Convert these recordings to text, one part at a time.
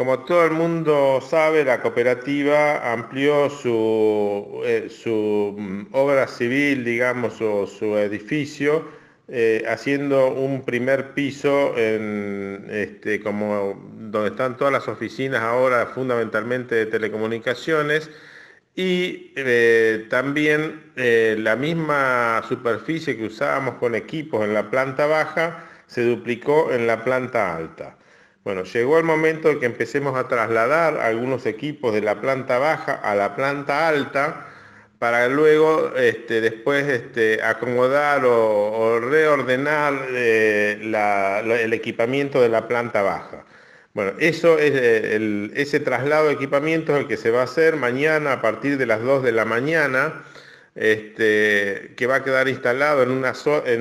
Como todo el mundo sabe, la cooperativa amplió su, eh, mm, obra civil, digamos, o su edificio, eh, haciendo un primer piso este, donde están todas las oficinas ahora, fundamentalmente de telecomunicaciones, y eh, también la misma superficie que usábamos con equipos en la planta baja se duplicó en la planta alta. Bueno, llegó el momento de que empecemos a trasladar algunos equipos de la planta baja a la planta alta para luego este, después este, acomodar o, reordenar eh, el equipamiento de la planta baja. Bueno, eso eh, ese traslado de equipamiento es el que se va a hacer mañana a partir de las 2 de la mañana, este, que va a quedar instalado en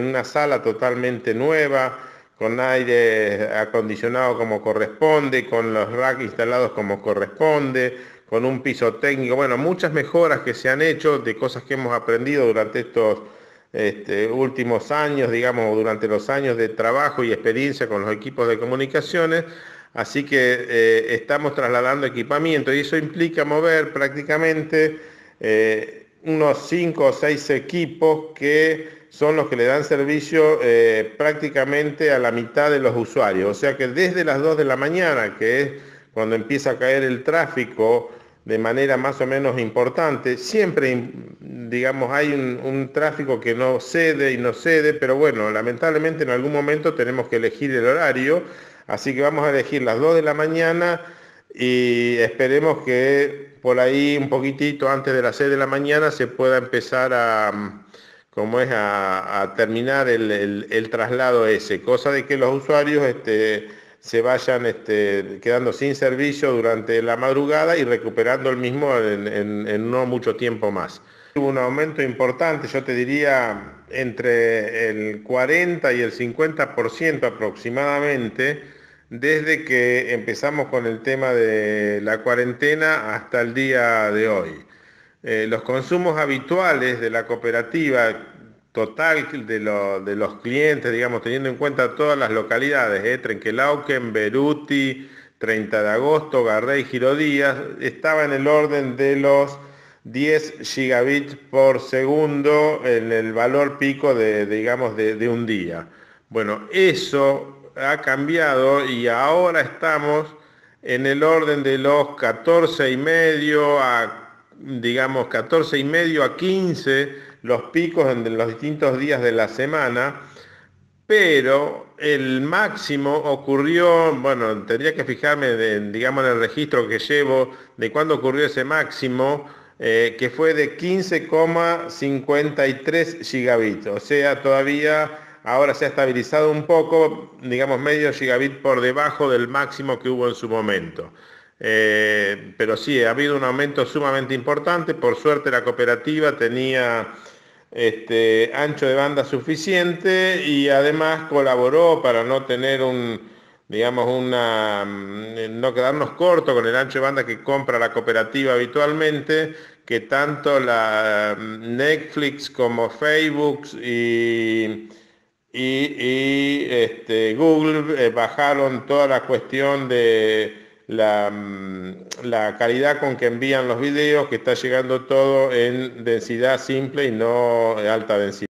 una sala totalmente nueva, con aire acondicionado como corresponde, con los racks instalados como corresponde, con un piso técnico, bueno, muchas mejoras que se han hecho de cosas que hemos aprendido durante estos este, últimos años, digamos, durante los años de trabajo y experiencia con los equipos de comunicaciones, así que eh, estamos trasladando equipamiento y eso implica mover prácticamente eh, unos 5 o 6 equipos que son los que le dan servicio eh, prácticamente a la mitad de los usuarios. O sea que desde las 2 de la mañana, que es cuando empieza a caer el tráfico de manera más o menos importante, siempre, digamos, hay un, un tráfico que no cede y no cede, pero bueno, lamentablemente en algún momento tenemos que elegir el horario, así que vamos a elegir las 2 de la mañana y esperemos que por ahí un poquitito antes de las 6 de la mañana se pueda empezar a, mm, como es, a, terminar el, traslado ese, cosa de que los usuarios este, se vayan este, quedando sin servicio durante la madrugada y recuperando el mismo en, en no mucho tiempo más. Hubo un aumento importante, yo te diría entre el 40 y el 50% aproximadamente, desde que empezamos con el tema de la cuarentena hasta el día de hoy. Eh, los consumos habituales de la cooperativa total de, los clientes, digamos, teniendo en cuenta todas las localidades, eh, Trenquelauquen, Beruti, 30 de agosto, Garrey, Girodías, estaba en el orden de los 10 gigabits por segundo en el valor pico de, digamos, de un día. Bueno, eso ha cambiado y ahora estamos en el orden de los 14 y medio a, digamos, 14 y medio a 15 los picos en los distintos días de la semana, pero el máximo ocurrió, bueno, tendría que fijarme, digamos, en el registro que llevo de cuándo ocurrió ese máximo, eh, que fue de 15,53 gigabits, o sea, todavía ahora se ha estabilizado un poco, digamos medio gigabit por debajo del máximo que hubo en su momento. Eh, pero sí, ha habido un aumento sumamente importante, por suerte la cooperativa tenía este, ancho de banda suficiente y además colaboró para no tener un, digamos, una, mm, no quedarnos cortos con el ancho de banda que compra la cooperativa habitualmente, que tanto la mm, Netflix como Facebook y y, este, Google eh, bajaron toda la cuestión de mm, la, calidad con que envían los videos, que está llegando todo en densidad simple y no alta densidad.